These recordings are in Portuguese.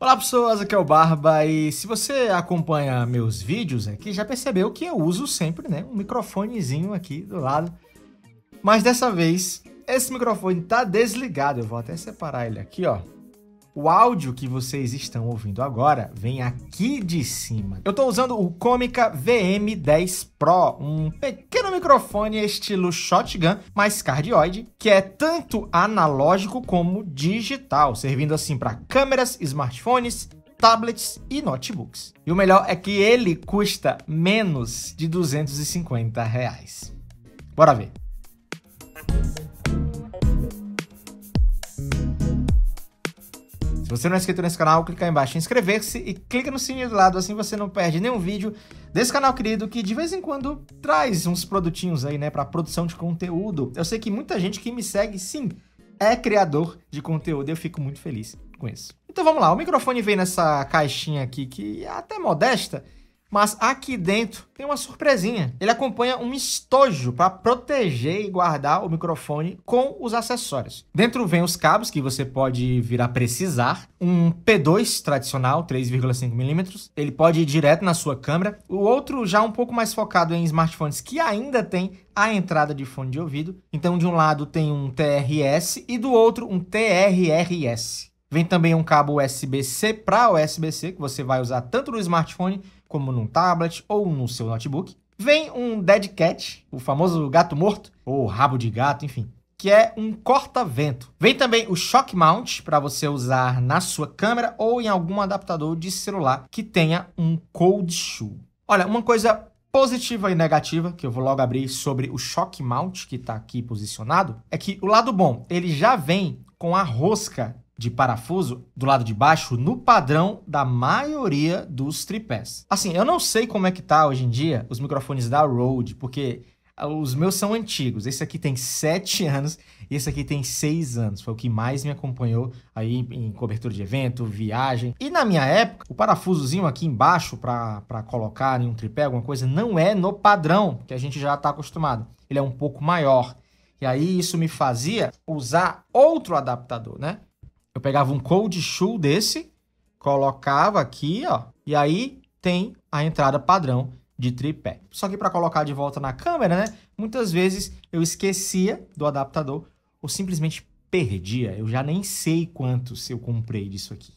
Olá pessoas, aqui é o Barba e se você acompanha meus vídeos aqui, já percebeu que eu uso sempre né, um microfonezinho aqui do lado. Mas dessa vez, esse microfone tá desligado, eu vou até separar ele aqui, ó. O áudio que vocês estão ouvindo agora vem aqui de cima. Eu estou usando o Comica VM10 Pro, um pequeno microfone estilo shotgun, mais cardioide, que é tanto analógico como digital, servindo assim para câmeras, smartphones, tablets e notebooks. E o melhor é que ele custa menos de 250 reais. Bora ver. você não é inscrito nesse canal, clica aí embaixo em inscrever-se e clica no sininho do lado, assim você não perde nenhum vídeo desse canal querido que de vez em quando traz uns produtinhos aí, né, para produção de conteúdo. Eu sei que muita gente que me segue, sim, é criador de conteúdo, eu fico muito feliz com isso. Então vamos lá, o microfone vem nessa caixinha aqui que é até modesta, mas aqui dentro tem uma surpresinha. Ele acompanha um estojo para proteger e guardar o microfone com os acessórios. Dentro vem os cabos que você pode vir a precisar, um P2 tradicional 3,5mm, ele pode ir direto na sua câmera. O outro já um pouco mais focado em smartphones que ainda tem a entrada de fone de ouvido. Então de um lado tem um TRS e do outro um TRRS. Vem também um cabo USB-C para USB-C que você vai usar tanto no smartphone como num tablet ou no seu notebook, vem um dead cat, o famoso gato morto, ou rabo de gato, enfim, que é um corta-vento. Vem também o shock mount para você usar na sua câmera ou em algum adaptador de celular que tenha um cold shoe. Olha, uma coisa positiva e negativa, que eu vou logo abrir sobre o shock mount que está aqui posicionado, é que o lado bom, ele já vem com a rosca de parafuso do lado de baixo no padrão da maioria dos tripés. Assim, eu não sei como é que tá hoje em dia os microfones da Rode, porque ah, os meus são antigos. Esse aqui tem 7 anos e esse aqui tem 6 anos. Foi o que mais me acompanhou aí em cobertura de evento, viagem. E na minha época, o parafusozinho aqui embaixo para colocar em um tripé, alguma coisa, não é no padrão que a gente já está acostumado. Ele é um pouco maior. E aí isso me fazia usar outro adaptador, né? Eu pegava um cold shoe desse, colocava aqui, ó, e aí tem a entrada padrão de tripé. Só que para colocar de volta na câmera, né, muitas vezes eu esquecia do adaptador ou simplesmente perdia. Eu já nem sei quantos eu comprei disso aqui.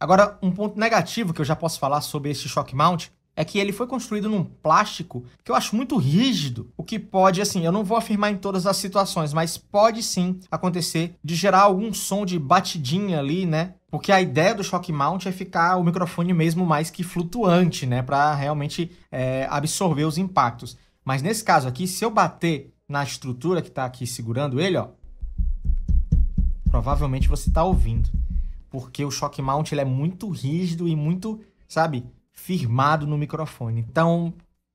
Agora, um ponto negativo que eu já posso falar sobre este shock mount é que ele foi construído num plástico que eu acho muito rígido, o que pode, assim, eu não vou afirmar em todas as situações, mas pode sim acontecer de gerar algum som de batidinha ali, né? Porque a ideia do shock mount é ficar o microfone mesmo mais que flutuante, né? Para realmente é, absorver os impactos. Mas nesse caso aqui, se eu bater na estrutura que está aqui segurando ele, ó, provavelmente você está ouvindo, porque o shock mount ele é muito rígido e muito, sabe? firmado no microfone. Então,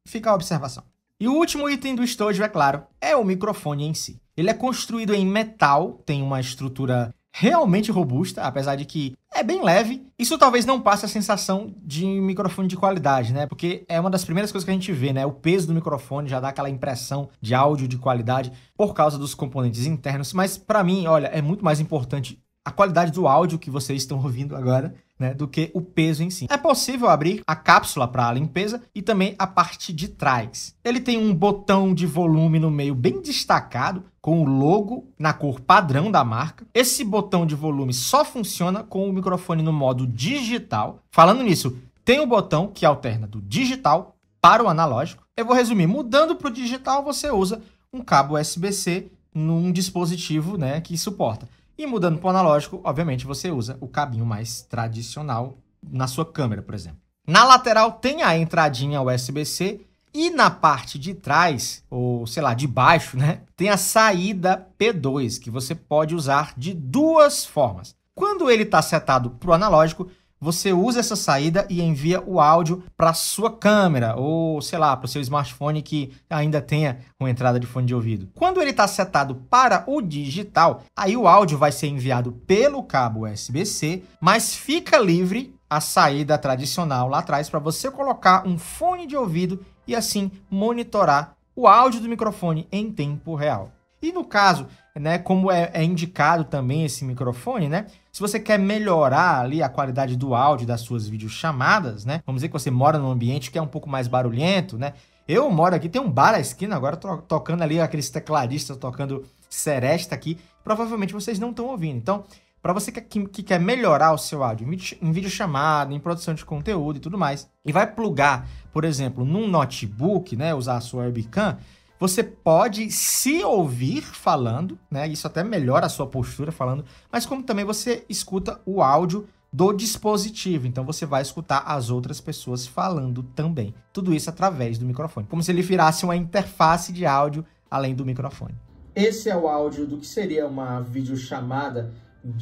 fica a observação. E o último item do estojo, é claro, é o microfone em si. Ele é construído em metal, tem uma estrutura realmente robusta, apesar de que é bem leve. Isso talvez não passe a sensação de microfone de qualidade, né? Porque é uma das primeiras coisas que a gente vê, né? O peso do microfone já dá aquela impressão de áudio de qualidade por causa dos componentes internos, mas para mim, olha, é muito mais importante a qualidade do áudio que vocês estão ouvindo agora, né, do que o peso em si. É possível abrir a cápsula para a limpeza e também a parte de trás. Ele tem um botão de volume no meio bem destacado com o logo na cor padrão da marca. Esse botão de volume só funciona com o microfone no modo digital. Falando nisso, tem o um botão que alterna do digital para o analógico. Eu vou resumir, mudando para o digital você usa um cabo USB-C num dispositivo, né, que suporta. E mudando para o analógico, obviamente você usa o cabinho mais tradicional na sua câmera, por exemplo. Na lateral tem a entradinha USB-C e na parte de trás, ou sei lá, de baixo, né, tem a saída P2, que você pode usar de duas formas. Quando ele está setado para o analógico, você usa essa saída e envia o áudio para sua câmera ou, sei lá, para o seu smartphone que ainda tenha uma entrada de fone de ouvido. Quando ele está setado para o digital, aí o áudio vai ser enviado pelo cabo USB-C, mas fica livre a saída tradicional lá atrás para você colocar um fone de ouvido e assim monitorar o áudio do microfone em tempo real. E no caso, né, como é, é, indicado também esse microfone, né? Se você quer melhorar ali a qualidade do áudio das suas videochamadas, né? Vamos dizer que você mora num ambiente que é um pouco mais barulhento, né? Eu moro aqui, tem um bar à esquina agora to tocando ali aqueles tecladistas tocando seresta aqui. Provavelmente vocês não estão ouvindo. Então, para você que, que, que, quer melhorar o seu áudio em videochamada, em produção de conteúdo e tudo mais, e vai plugar, por exemplo, num notebook, né? Usar a sua webcam, você pode se ouvir falando, né? Isso até melhora a sua postura falando, mas como também você escuta o áudio do dispositivo. Então você vai escutar as outras pessoas falando também. Tudo isso através do microfone, como se ele virasse uma interface de áudio além do microfone. Esse é o áudio do que seria uma videochamada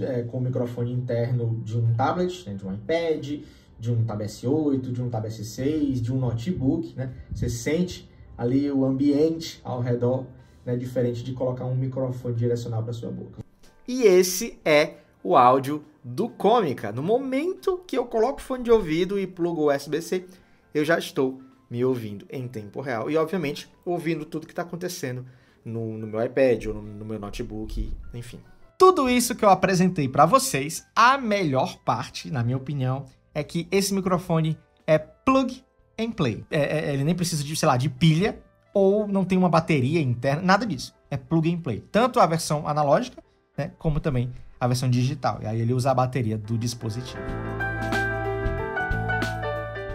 é, com o microfone interno de um tablet, né, de um iPad, de um Tab S8, de um Tab S6, de um notebook, né? Você sente ali o ambiente ao redor, né, diferente de colocar um microfone direcional para sua boca. E esse é o áudio do Cômica. No momento que eu coloco o fone de ouvido e plugo o USB-C, eu já estou me ouvindo em tempo real e, obviamente, ouvindo tudo que está acontecendo no, no, meu iPad ou no, no meu notebook, enfim. Tudo isso que eu apresentei para vocês, a melhor parte, na minha opinião, é que esse microfone é plug em play. É, é, ele nem precisa de, sei lá, de pilha ou não tem uma bateria interna, nada disso. É plug and play. Tanto a versão analógica, né, como também a versão digital. E aí ele usa a bateria do dispositivo.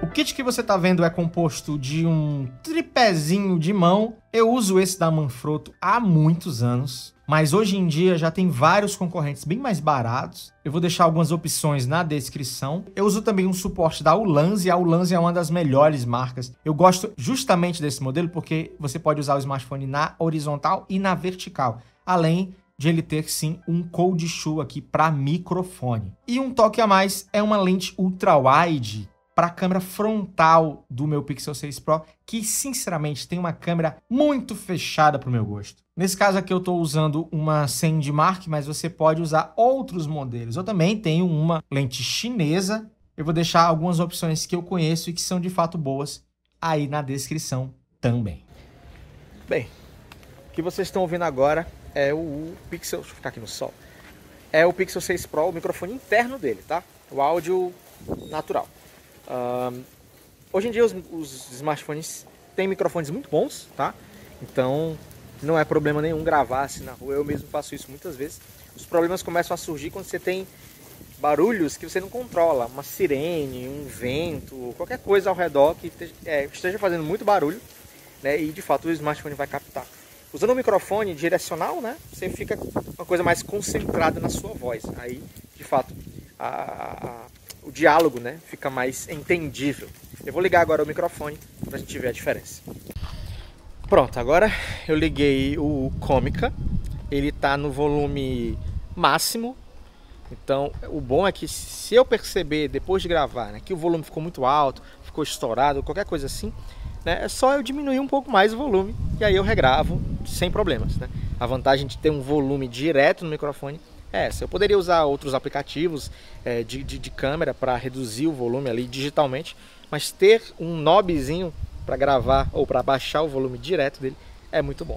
O kit que você está vendo é composto de um tripézinho de mão. Eu uso esse da Manfrotto há muitos anos, mas hoje em dia já tem vários concorrentes bem mais baratos. Eu vou deixar algumas opções na descrição. Eu uso também um suporte da Ulanzi. A Ulanzi é uma das melhores marcas. Eu gosto justamente desse modelo porque você pode usar o smartphone na horizontal e na vertical. Além de ele ter sim um cold shoe aqui para microfone. E um toque a mais é uma lente ultra wide para a câmera frontal do meu Pixel 6 Pro, que sinceramente tem uma câmera muito fechada para o meu gosto. Nesse caso aqui eu estou usando uma Sandmark, mas você pode usar outros modelos. Eu também tenho uma lente chinesa. Eu vou deixar algumas opções que eu conheço e que são de fato boas aí na descrição também. Bem, o que vocês estão ouvindo agora é o Pixel... Deixa eu ficar aqui no sol. É o Pixel 6 Pro, o microfone interno dele, tá? O áudio natural. Uh, hoje em dia os, os, smartphones têm microfones muito bons, tá? Então não é problema nenhum gravar assim na rua. Eu mesmo faço isso muitas vezes. Os problemas começam a surgir quando você tem barulhos que você não controla, uma sirene, um vento, qualquer coisa ao redor que esteja, é, esteja fazendo muito barulho, né? E de fato o smartphone vai captar. Usando um microfone direcional, né? Você fica uma coisa mais concentrada na sua voz. Aí, de fato, a, a o diálogo né, fica mais entendível. Eu vou ligar agora o microfone para a gente ver a diferença. Pronto, agora eu liguei o Cômica, ele está no volume máximo. Então, o bom é que se eu perceber depois de gravar né, que o volume ficou muito alto, ficou estourado, qualquer coisa assim, né, é só eu diminuir um pouco mais o volume e aí eu regravo sem problemas. Né? A vantagem de ter um volume direto no microfone é, essa. Eu poderia usar outros aplicativos é, de, de, de, câmera para reduzir o volume ali digitalmente, mas ter um knobzinho para gravar ou para baixar o volume direto dele é muito bom.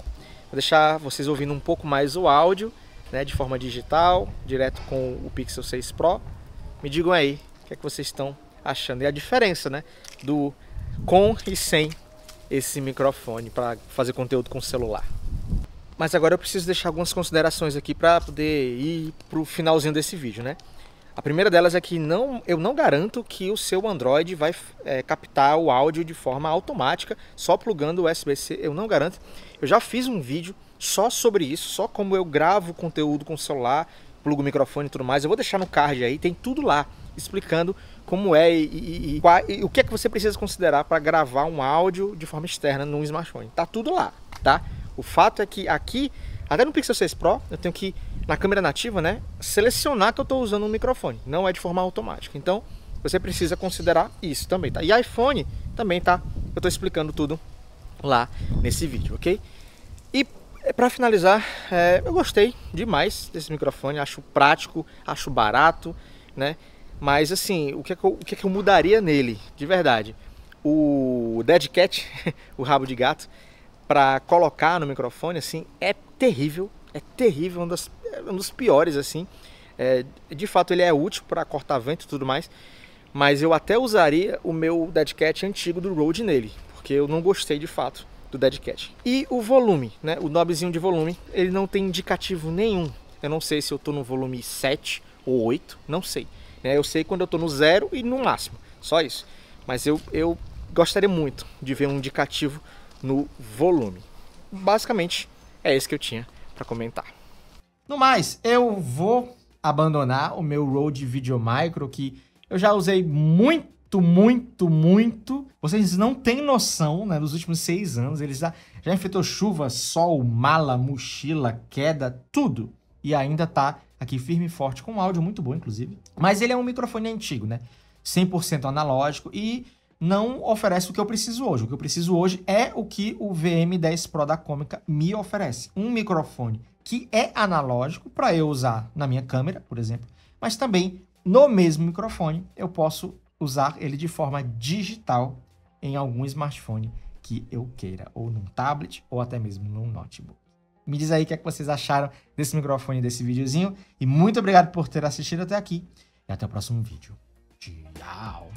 Vou deixar vocês ouvindo um pouco mais o áudio, né, de forma digital, direto com o Pixel 6 Pro. Me digam aí o que, é que vocês estão achando e a diferença, né, do com e sem esse microfone para fazer conteúdo com celular. Mas agora eu preciso deixar algumas considerações aqui para poder ir para o finalzinho desse vídeo, né? A primeira delas é que não, eu não garanto que o seu Android vai é, captar o áudio de forma automática, só plugando o USB-C, eu não garanto. Eu já fiz um vídeo só sobre isso, só como eu gravo conteúdo com o celular, plugo o microfone e tudo mais. Eu vou deixar no card aí, tem tudo lá explicando como é e, e, e, qual, e o que é que você precisa considerar para gravar um áudio de forma externa num smartphone. Tá tudo lá, tá? O fato é que aqui, até no Pixel 6 Pro, eu tenho que, na câmera nativa, né, selecionar que eu estou usando um microfone. Não é de forma automática. Então, você precisa considerar isso também, tá? E iPhone também tá. Eu estou explicando tudo lá nesse vídeo, ok? E eh, para finalizar, é, eu gostei demais desse microfone. Acho prático, acho barato, né? Mas assim, o que, é que eu, o que, é que eu mudaria nele, de verdade? O Dead Cat, o rabo de gato, para colocar no microfone, assim, é terrível, é terrível, um, das, um dos piores, assim. É, de fato, ele é útil para cortar vento e tudo mais, mas eu até usaria o meu dead cat antigo do Rode nele, porque eu não gostei de fato do dead cat. E o volume, né, o knobzinho de volume, ele não tem indicativo nenhum. Eu não sei se eu estou no volume 7 ou 8, não sei. Né? Eu sei quando eu estou no zero e no máximo, só isso. Mas eu, eu gostaria muito de ver um indicativo no volume. Basicamente é isso que eu tinha para comentar. No mais, eu vou abandonar o meu Rode Videomicro que eu já usei muito, muito, muito. Vocês não têm noção, né? Nos últimos seis anos, ele já, já enfrentou chuva, sol, mala, mochila, queda, tudo. E ainda tá aqui firme e forte, com um áudio muito bom, inclusive. Mas ele é um microfone antigo, né? 100% analógico e não oferece o que eu preciso hoje. O que eu preciso hoje é o que o VM10 Pro da Comica me oferece. Um microfone que é analógico para eu usar na minha câmera, por exemplo, mas também no mesmo microfone eu posso usar ele de forma digital em algum smartphone que eu queira, ou num tablet, ou até mesmo num notebook. Me diz aí o que, é que vocês acharam desse microfone, desse videozinho, e muito obrigado por ter assistido até aqui, e até o próximo vídeo. Tchau!